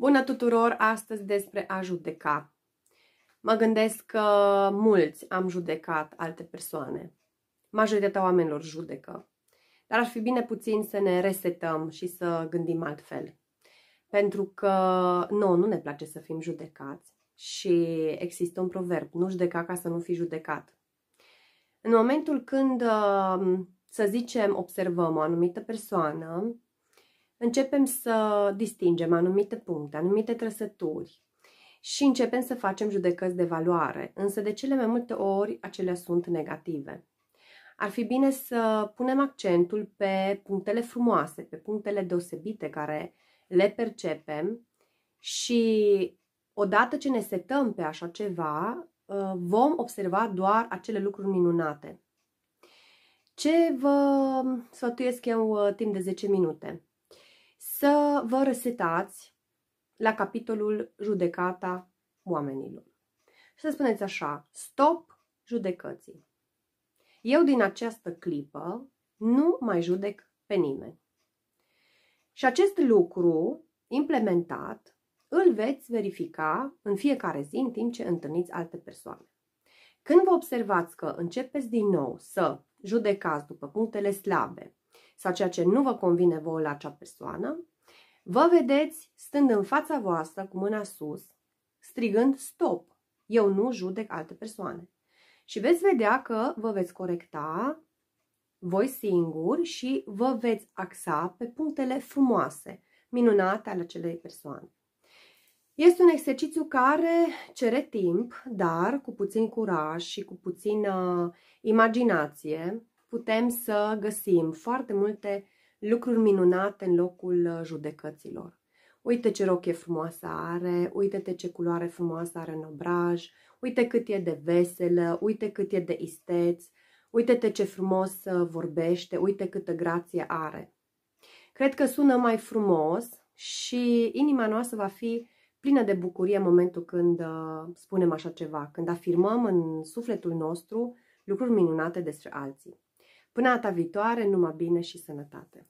Bună tuturor! Astăzi despre a judeca. Mă gândesc că mulți am judecat alte persoane. Majoritatea oamenilor judecă. Dar ar fi bine puțin să ne resetăm și să gândim altfel. Pentru că nouă nu ne place să fim judecați. Și există un proverb, nu judeca ca să nu fii judecat. În momentul când, uh, să zicem, observăm o anumită persoană, începem să distingem anumite puncte, anumite trăsături și începem să facem judecăți de valoare, însă de cele mai multe ori acelea sunt negative. Ar fi bine să punem accentul pe punctele frumoase, pe punctele deosebite care le percepem și odată ce ne setăm pe așa ceva, ă, vom observa doar acele lucruri minunate. Ce vă sfătuiesc eu ă, timp de 10 minute? să vă resetați la capitolul judecata oamenilor. Și să spuneți așa, stop judecății. Eu din această clipă nu mai judec pe nimeni. Și acest lucru implementat îl veți verifica în fiecare zi în timp ce întâlniți alte persoane. Când vă observați că începeți din nou să judecați după punctele slabe, sau ceea ce nu vă convine vouă la acea persoană, vă vedeți stând în fața voastră cu mâna sus, strigând stop, eu nu judec alte persoane. Și veți vedea că vă veți corecta voi singuri și vă veți axa pe punctele frumoase, minunate ale acelei persoane. Este un exercițiu care cere timp, dar cu puțin curaj și cu puțină imaginație, putem să găsim foarte multe lucruri minunate în locul uh, judecăților. Uite ce rochie frumoasă are, uite-te ce culoare frumoasă are în obraj, uite cât e de veselă, uite cât e de isteț, uite-te ce frumos uh, vorbește, uite câtă grație are. Cred că sună mai frumos și inima noastră va fi plină de bucurie în momentul când uh, spunem așa ceva, când afirmăm în sufletul nostru lucruri minunate despre alții. Până data viitoare, numai bine și sănătate!